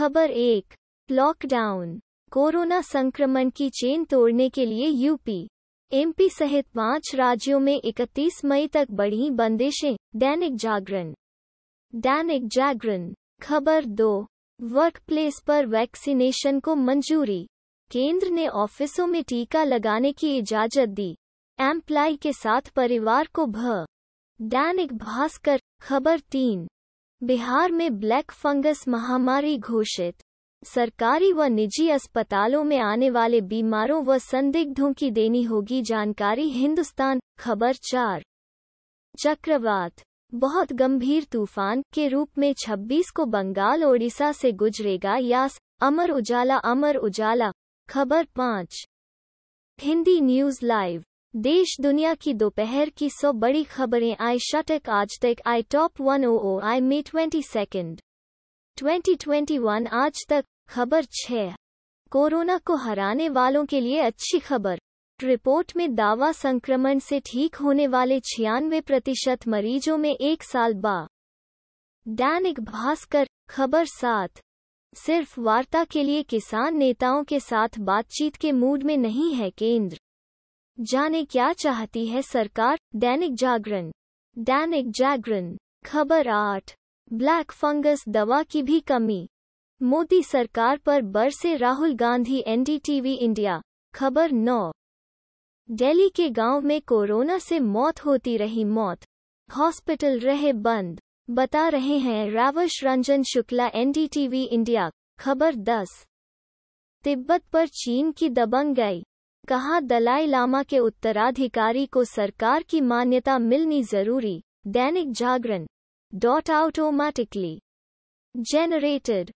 खबर एक lockdown corona संक्रमण की चेन तोड़ने के लिए यूपी एमपी सहित पांच राज्यों में 31 मई तक बढ़ी बंदिशें दैनिक जागरण दैनिक जागरण खबर दो वर्क प्लेस पर वैक्सीनेशन को मंजूरी केंद्र ने ऑफिसों में टीका लगाने की इजाजत दी एम्प्लाई के साथ परिवार को भ दैनिक भास्कर खबर तीन बिहार में ब्लैक फंगस महामारी घोषित सरकारी व निजी अस्पतालों में आने वाले बीमारों व संदिग्धों की देनी होगी जानकारी हिंदुस्तान खबर चार चक्रवात बहुत गंभीर तूफान के रूप में 26 को बंगाल ओडिशा से गुजरेगा यास अमर उजाला अमर उजाला खबर पाँच हिंदी न्यूज लाइव देश दुनिया की दोपहर की सौ बड़ी खबरें आई शटक आज तक आई टॉप वन ओ आई May twenty second twenty twenty one Aaj Tak खबर छः कोरोना को हराने वालों के लिए अच्छी खबर रिपोर्ट में दावा संक्रमण से ठीक होने वाले छियानवे प्रतिशत मरीजों में एक साल बा दैनिक भास्कर खबर सात सिर्फ वार्ता के लिए किसान नेताओं के साथ बातचीत के मूड में नहीं है केंद्र जाने क्या चाहती है सरकार दैनिक जागरण दैनिक जागरण खबर आठ ब्लैक फंगस दवा की भी कमी मोदी सरकार पर बरसे राहुल गांधी एनडीटीवी इंडिया खबर नौ दिल्ली के गांव में कोरोना से मौत होती रही मौत हॉस्पिटल रहे बंद बता रहे हैं रावश रंजन शुक्ला एनडीटीवी इंडिया खबर दस तिब्बत पर चीन की दबंग गई कहा दलाई लामा के उत्तराधिकारी को सरकार की मान्यता मिलनी जरूरी दैनिक जागरण डॉट आउटोमैटिकली जेनरेटेड